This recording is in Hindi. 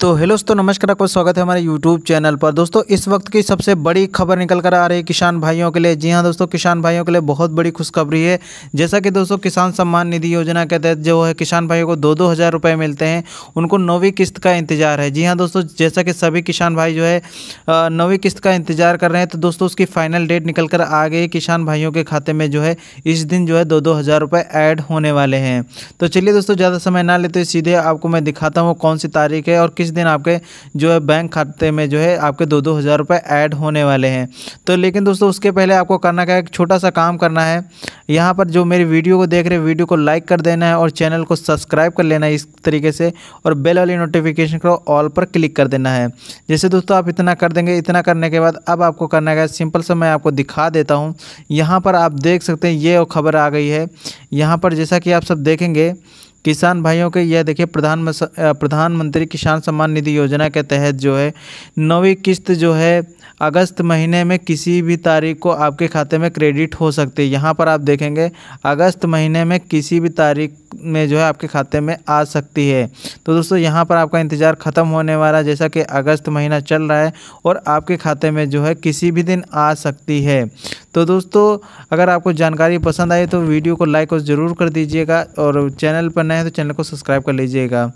तो हेलो दोस्तों नमस्कार आपका स्वागत है हमारे यूट्यूब चैनल पर दोस्तों इस वक्त की सबसे बड़ी खबर निकल कर आ रही है किसान भाइयों के लिए जी हाँ दोस्तों किसान भाइयों के लिए बहुत बड़ी खुशखबरी है जैसा कि दोस्तों किसान सम्मान निधि योजना के तहत जो है किसान भाइयों को दो दो हज़ार रुपये मिलते हैं उनको नौवीं किस्त का इंतजार है जी हाँ दोस्तों जैसा कि सभी किसान भाई जो है नौवीं किस्त का इंतजार कर रहे हैं तो दोस्तों उसकी फाइनल डेट निकल कर आ गई किसान भाइयों के खाते में जो है इस दिन जो है दो दो हज़ार रुपये ऐड होने वाले हैं तो चलिए दोस्तों ज़्यादा समय ना लेते सीधे आपको मैं दिखाता हूँ कौन सी तारीख है और किस दिन आपके जो है बैंक खाते में जो है आपके दो दो हज़ार रुपये ऐड होने वाले हैं तो लेकिन दोस्तों उसके पहले आपको करना क्या है छोटा सा काम करना है यहाँ पर जो मेरी वीडियो को देख रहे हैं वीडियो को लाइक कर देना है और चैनल को सब्सक्राइब कर लेना है इस तरीके से और बेल वाली नोटिफिकेशन को ऑल पर क्लिक कर देना है जैसे दोस्तों आप इतना कर देंगे इतना करने के बाद अब आपको करना है सिंपल सा मैं आपको दिखा देता हूँ यहाँ पर आप देख सकते हैं ये खबर आ गई है यहाँ पर जैसा कि आप सब देखेंगे किसान भाइयों के यह देखिए प्रधान प्रधानमंत्री किसान सम्मान निधि योजना के तहत जो है नवी किस्त जो है अगस्त महीने में किसी भी तारीख को आपके खाते में क्रेडिट हो सकती है यहाँ पर आप देखेंगे अगस्त महीने में किसी भी तारीख में जो है आपके खाते में आ सकती है तो दोस्तों यहाँ पर आपका इंतज़ार ख़त्म होने वाला जैसा कि अगस्त महीना चल रहा है और आपके खाते में जो है किसी भी दिन आ सकती है तो दोस्तों अगर आपको जानकारी पसंद आए तो वीडियो को लाइक और ज़रूर कर दीजिएगा और चैनल पर नए हैं तो चैनल को सब्सक्राइब कर लीजिएगा